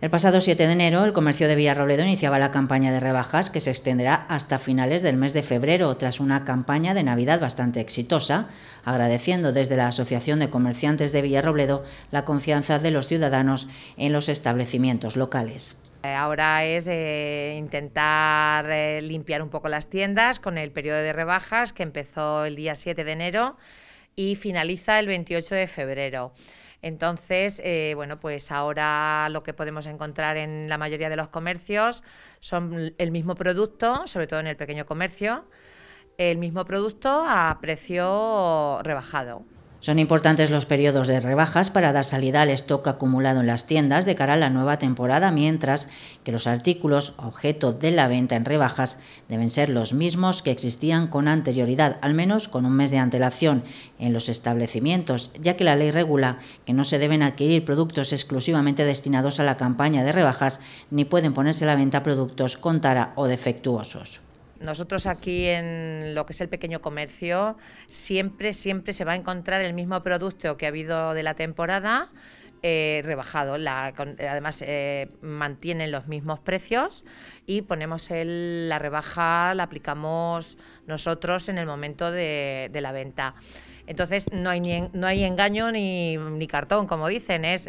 El pasado 7 de enero, el comercio de Villarrobledo iniciaba la campaña de rebajas que se extenderá hasta finales del mes de febrero, tras una campaña de Navidad bastante exitosa, agradeciendo desde la Asociación de Comerciantes de Villarrobledo la confianza de los ciudadanos en los establecimientos locales. Eh, ahora es eh, intentar eh, limpiar un poco las tiendas con el periodo de rebajas que empezó el día 7 de enero y finaliza el 28 de febrero. Entonces, eh, bueno, pues ahora lo que podemos encontrar en la mayoría de los comercios son el mismo producto, sobre todo en el pequeño comercio, el mismo producto a precio rebajado. Son importantes los periodos de rebajas para dar salida al stock acumulado en las tiendas de cara a la nueva temporada, mientras que los artículos objeto de la venta en rebajas deben ser los mismos que existían con anterioridad, al menos con un mes de antelación en los establecimientos, ya que la ley regula que no se deben adquirir productos exclusivamente destinados a la campaña de rebajas ni pueden ponerse a la venta productos con tara o defectuosos. Nosotros aquí en lo que es el pequeño comercio, siempre, siempre se va a encontrar el mismo producto que ha habido de la temporada. Eh, rebajado. La, además, eh, mantienen los mismos precios y ponemos la rebaja, la aplicamos nosotros en el momento de la venta. Entonces no hay, engaño ni, cartón, como dicen. Es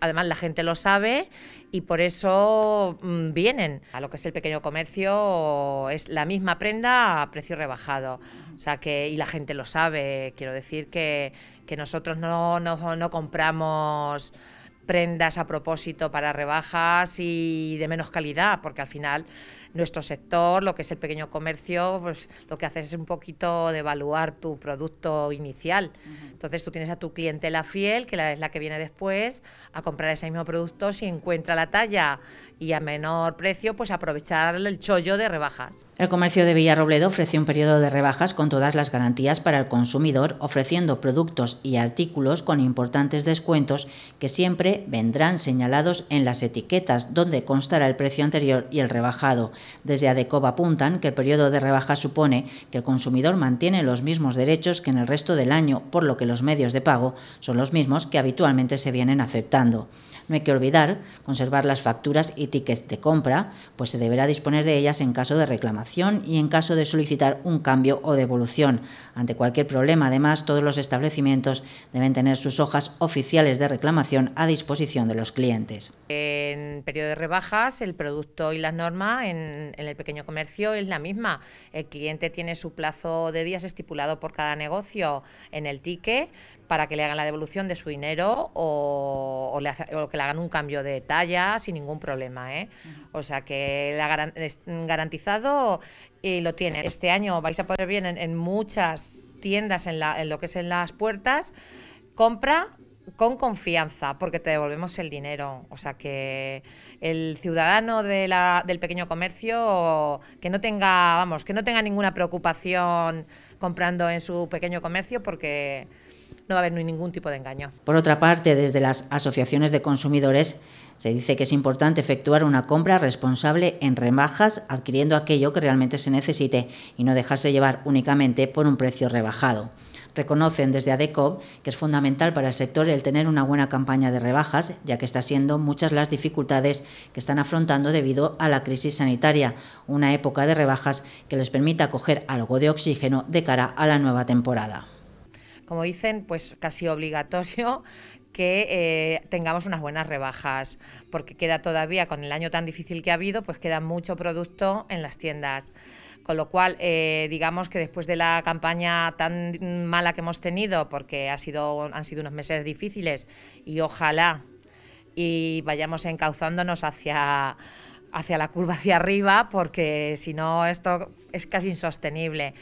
además la gente lo sabe y por eso mm, vienen a lo que es el pequeño comercio. Es la misma prenda a precio rebajado. O sea que, y la gente lo sabe. Quiero decir que, nosotros no, no compramos prendas a propósito para rebajas y de menos calidad, porque al final nuestro sector, lo que es el pequeño comercio, pues lo que haces es un poquito de evaluar tu producto inicial. Entonces tú tienes a tu cliente la fiel, que es la que viene después, a comprar ese mismo producto si encuentra la talla y a menor precio, pues aprovechar el chollo de rebajas. El comercio de Villarrobledo ofrece un periodo de rebajas con todas las garantías para el consumidor, ofreciendo productos y artículos con importantes descuentos que siempre vendrán señalados en las etiquetas donde constará el precio anterior y el rebajado. Desde ADECOV apuntan que el periodo de rebaja supone que el consumidor mantiene los mismos derechos que en el resto del año, por lo que los medios de pago son los mismos que habitualmente se vienen aceptando. No hay que olvidar conservar las facturas y tickets de compra, pues se deberá disponer de ellas en caso de reclamación y en caso de solicitar un cambio o devolución. Ante cualquier problema, además, todos los establecimientos deben tener sus hojas oficiales de reclamación a disposición de los clientes. En periodo de rebajas, el producto y las normas en, el pequeño comercio es la misma. El cliente tiene su plazo de días estipulado por cada negocio en el ticket para que le hagan la devolución de su dinero o, o, le le hagan un cambio de talla sin ningún problema. ¿eh? O sea que garantizado y lo tiene. Este año vais a poder bien en, muchas tiendas, en, lo que es en las puertas, compra con confianza, porque te devolvemos el dinero. O sea, que el ciudadano del pequeño comercio que no tenga, vamos, que no tenga ninguna preocupación comprando en su pequeño comercio, porque no va a haber ningún tipo de engaño. Por otra parte, desde las asociaciones de consumidores se dice que es importante efectuar una compra responsable en rebajas, adquiriendo aquello que realmente se necesite y no dejarse llevar únicamente por un precio rebajado. Reconocen desde ADECO que es fundamental para el sector el tener una buena campaña de rebajas, ya que está siendo muchas las dificultades que están afrontando debido a la crisis sanitaria, una época de rebajas que les permita coger algo de oxígeno de cara a la nueva temporada como dicen, pues casi obligatorio que eh, tengamos unas buenas rebajas, porque queda todavía, con el año tan difícil que ha habido, pues queda mucho producto en las tiendas. Con lo cual, eh, digamos que después de la campaña tan mala que hemos tenido, porque ha sido, han sido unos meses difíciles, y ojalá y vayamos encauzándonos hacia, hacia la curva hacia arriba, porque si no, esto es casi insostenible.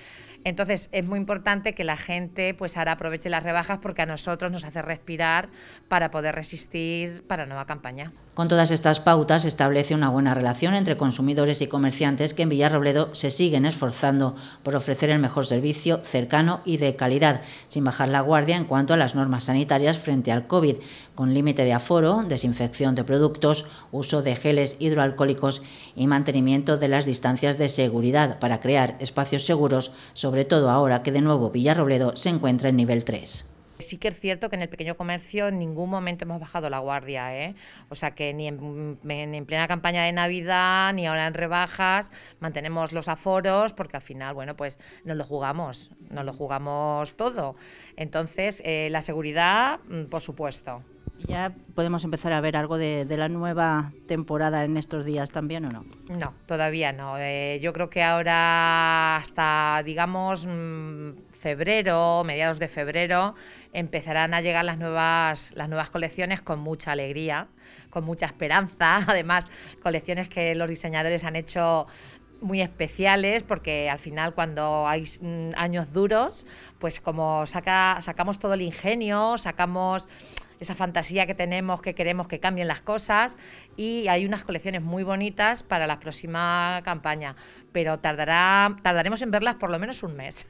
Entonces es muy importante que la gente pues ahora aproveche las rebajas porque a nosotros nos hace respirar para poder resistir para nueva campaña. Con todas estas pautas establece una buena relación entre consumidores y comerciantes que en Villarrobledo se siguen esforzando por ofrecer el mejor servicio cercano y de calidad, sin bajar la guardia en cuanto a las normas sanitarias frente al COVID, con límite de aforo, desinfección de productos, uso de geles hidroalcohólicos y mantenimiento de las distancias de seguridad para crear espacios seguros sobre sobre todo ahora que de nuevo Villarrobledo se encuentra en nivel 3. Sí que es cierto que en el pequeño comercio en ningún momento hemos bajado la guardia, ¿eh? o sea que ni en, plena campaña de Navidad ni ahora en rebajas mantenemos los aforos porque al final, bueno, pues nos lo jugamos, nos lo jugamos todo. Entonces, eh, la seguridad, mm, por supuesto. ¿Ya podemos empezar a ver algo de, la nueva temporada en estos días también o no? No, todavía no. Eh, yo creo que ahora hasta, digamos, mm, febrero, mediados de febrero, empezarán a llegar las nuevas, las nuevas colecciones con mucha alegría, con mucha esperanza. Además, colecciones que los diseñadores han hecho muy especiales porque al final cuando hay mm, años duros, pues como saca, sacamos todo el ingenio, sacamos esa fantasía que tenemos, que queremos que cambien las cosas y hay unas colecciones muy bonitas para la próxima campaña, pero tardará, tardaremos en verlas por lo menos un mes.